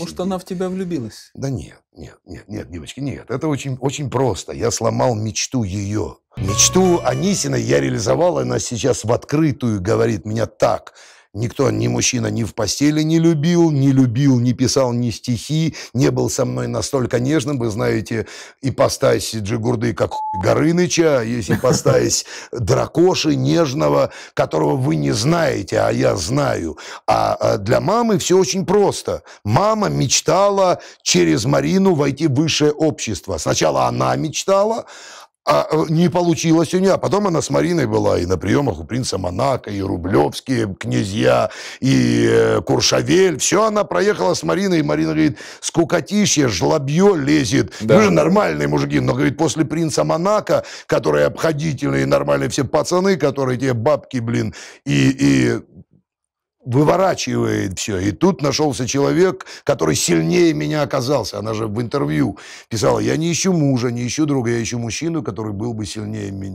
Может, она в тебя влюбилась? Да нет, нет, нет, нет, девочки, нет. Это очень, очень просто. Я сломал мечту ее. Мечту Анисиной я реализовал, она сейчас в открытую говорит меня так – Никто, ни мужчина, ни в постели не любил, не любил, не писал ни стихи, не был со мной настолько нежным. Вы знаете, ипостась Джигурды, как Горыныча, есть ипостась Дракоши, нежного, которого вы не знаете, а я знаю. А, а для мамы все очень просто. Мама мечтала через Марину войти в высшее общество. Сначала она мечтала, а э, не получилось у нее. А потом она с Мариной была и на приемах у принца Монако, и Рублевские князья, и э, Куршавель. Все она проехала с Мариной, и Марина говорит, скукотище, жлобье лезет. Да. Мы же нормальные мужики, но, говорит, после принца Монако, которые обходительные, нормальные все пацаны, которые тебе бабки, блин, и, и выворачивает все. И тут нашелся человек, который сильнее меня оказался. Она же в интервью писала, я не ищу мужа, не ищу друга, я ищу мужчину, который был бы сильнее меня.